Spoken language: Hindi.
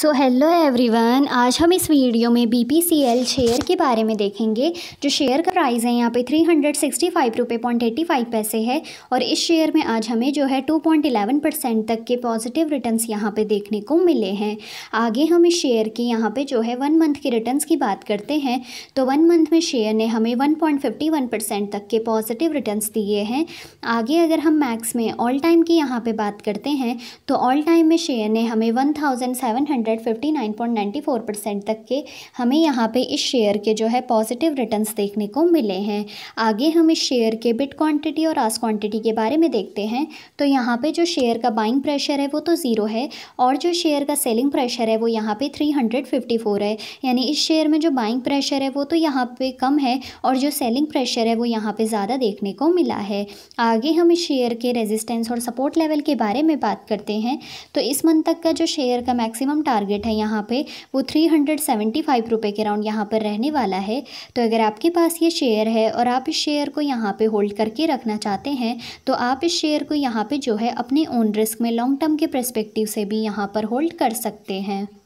सो हेलो एवरीवन आज हम इस वीडियो में B P C L share के बारे में देखेंगे जो शेयर का प्राइस है यहाँ पे थ्री हंड्रेड सिक्सटी फाइव रुपये पॉइंट एट्टी फाइव पैसे है और इस शेयर में आज हमें जो है टू पॉइंट एलेवन परसेंट तक के पॉजिटिव रिटर्न्स यहाँ पे देखने को मिले हैं आगे हम इस शेयर के यहाँ पे जो है वन मंथ के रिटर्न्स की बात करते हैं तो वन मंथ में शेयर ने हमें one point fifty one percent तक के पॉजिटिव रिटर्न्स दिए हैं आगे अगर हम मैक्स में ऑल टाइम की यहाँ पर बात करते हैं तो ऑल टाइम में शेयर ने हमें one thousand seven hundred 159.94 percent तक के हमें यहाँ पे इस शेयर के जो है पॉजिटिव रिटर्न्स देखने को मिले हैं आगे हम इस शेयर के बिट क्वांटिटी और आस क्वांटिटी के बारे में देखते हैं तो यहाँ पे जो शेयर का बाइंग प्रेशर है वो तो ज़ीरो है और जो शेयर का सेलिंग प्रेशर है वो यहाँ पे 354 है यानी इस शेयर में जो बाइंग प्रेशर है वो तो यहाँ पे कम है और जो सेलिंग प्रेशर है वो यहाँ पे ज़्यादा देखने को मिला है आगे हम इस शेयर के रेजिस्टेंस और सपोर्ट लेवल के बारे में बात करते हैं तो इस मंथ तक का जो शेयर का मैक्सिमम टारगेट टारगेट है यहाँ पे वो थ्री हंड्रेड सेवेंटी फाइव रुपये के अराउंड यहाँ पर रहने वाला है तो अगर आपके पास ये शेयर है और आप इस शेयर को यहाँ पे होल्ड करके रखना चाहते हैं तो आप इस शेयर को यहाँ पे जो है अपने ओन रिस्क में लॉन्ग टर्म के प्रस्पेक्टिव से भी यहाँ पर होल्ड कर सकते हैं